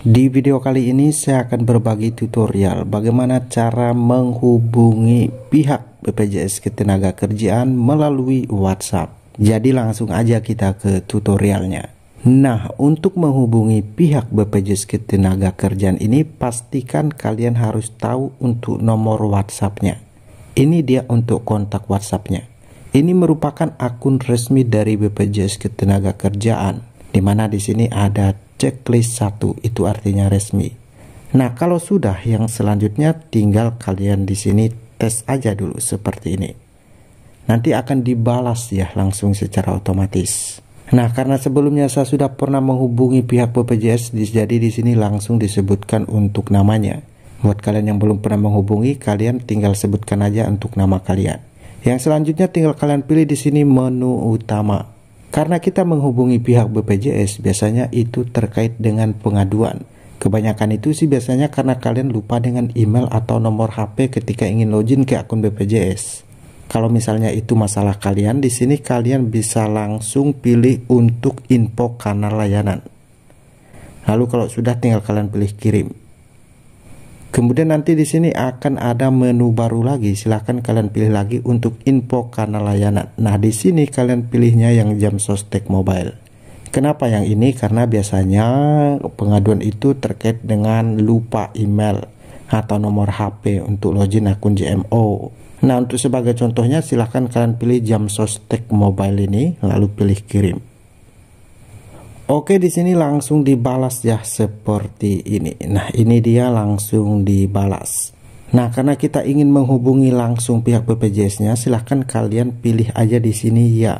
Di video kali ini saya akan berbagi tutorial bagaimana cara menghubungi pihak BPJS Ketenagakerjaan melalui WhatsApp. Jadi langsung aja kita ke tutorialnya. Nah, untuk menghubungi pihak BPJS Ketenagakerjaan ini pastikan kalian harus tahu untuk nomor WhatsApp-nya. Ini dia untuk kontak WhatsApp-nya. Ini merupakan akun resmi dari BPJS Ketenagakerjaan di mana di sini ada checklist 1 itu artinya resmi. Nah, kalau sudah yang selanjutnya tinggal kalian di sini tes aja dulu seperti ini. Nanti akan dibalas ya langsung secara otomatis. Nah, karena sebelumnya saya sudah pernah menghubungi pihak BPJS, jadi di sini langsung disebutkan untuk namanya. Buat kalian yang belum pernah menghubungi, kalian tinggal sebutkan aja untuk nama kalian. Yang selanjutnya tinggal kalian pilih di sini menu utama. Karena kita menghubungi pihak BPJS biasanya itu terkait dengan pengaduan. Kebanyakan itu sih biasanya karena kalian lupa dengan email atau nomor HP ketika ingin login ke akun BPJS. Kalau misalnya itu masalah kalian, di sini kalian bisa langsung pilih untuk info kanal layanan. Lalu kalau sudah tinggal kalian pilih kirim. Kemudian nanti di sini akan ada menu baru lagi. Silahkan kalian pilih lagi untuk info kanal layanan. Nah, di sini kalian pilihnya yang jam sostek mobile. Kenapa yang ini? Karena biasanya pengaduan itu terkait dengan lupa email atau nomor HP untuk login akun JMO. Nah, untuk sebagai contohnya silahkan kalian pilih jam sostek mobile ini lalu pilih kirim. Oke di sini langsung dibalas ya seperti ini. Nah ini dia langsung dibalas. Nah karena kita ingin menghubungi langsung pihak BPJS-nya silahkan kalian pilih aja di sini ya.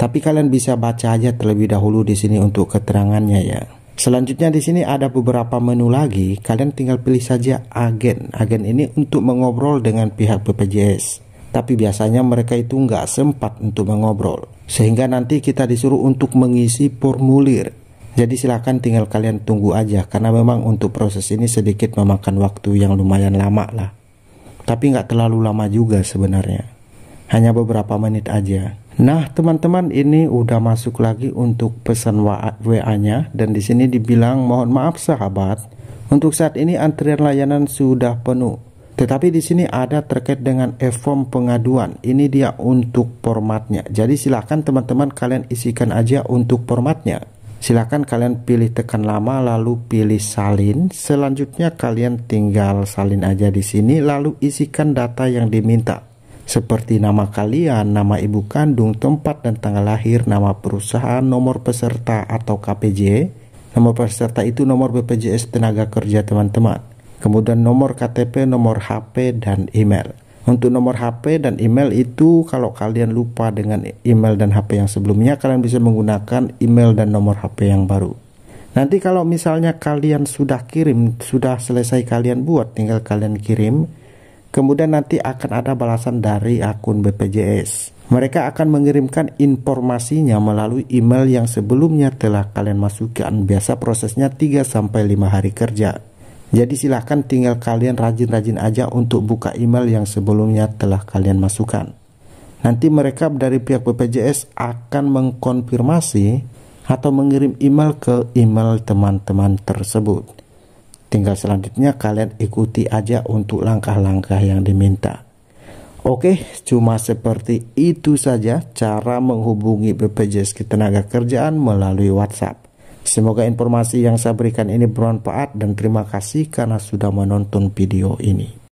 Tapi kalian bisa baca aja terlebih dahulu di sini untuk keterangannya ya. Selanjutnya di sini ada beberapa menu lagi. Kalian tinggal pilih saja agen. Agen ini untuk mengobrol dengan pihak BPJS tapi biasanya mereka itu nggak sempat untuk mengobrol. Sehingga nanti kita disuruh untuk mengisi formulir. Jadi silahkan tinggal kalian tunggu aja karena memang untuk proses ini sedikit memakan waktu yang lumayan lama lah. Tapi nggak terlalu lama juga sebenarnya. Hanya beberapa menit aja. Nah teman-teman ini udah masuk lagi untuk pesan WA-nya dan di sini dibilang mohon maaf sahabat untuk saat ini antrian layanan sudah penuh tetapi di sini ada terkait dengan e-form pengaduan. Ini dia untuk formatnya. Jadi silakan teman-teman kalian isikan aja untuk formatnya. Silakan kalian pilih tekan lama lalu pilih salin. Selanjutnya kalian tinggal salin aja di sini lalu isikan data yang diminta. Seperti nama kalian, nama ibu kandung, tempat dan tanggal lahir, nama perusahaan, nomor peserta atau KPJ. Nomor peserta itu nomor BPJS tenaga kerja teman-teman kemudian nomor KTP, nomor HP, dan email. Untuk nomor HP dan email itu kalau kalian lupa dengan email dan HP yang sebelumnya kalian bisa menggunakan email dan nomor HP yang baru. Nanti kalau misalnya kalian sudah kirim, sudah selesai kalian buat, tinggal kalian kirim. Kemudian nanti akan ada balasan dari akun BPJS. Mereka akan mengirimkan informasinya melalui email yang sebelumnya telah kalian masukkan. Biasa prosesnya 3 5 hari kerja. Jadi silahkan tinggal kalian rajin-rajin aja untuk buka email yang sebelumnya telah kalian masukkan. Nanti mereka dari pihak BPJS akan mengkonfirmasi atau mengirim email ke email teman-teman tersebut. Tinggal selanjutnya kalian ikuti aja untuk langkah-langkah yang diminta. Oke, cuma seperti itu saja cara menghubungi BPJS Ketenagakerjaan melalui WhatsApp. Semoga informasi yang saya berikan ini bermanfaat dan terima kasih karena sudah menonton video ini.